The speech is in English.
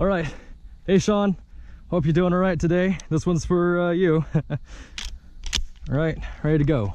All right. Hey, Sean. Hope you're doing all right today. This one's for uh, you. all right, ready to go.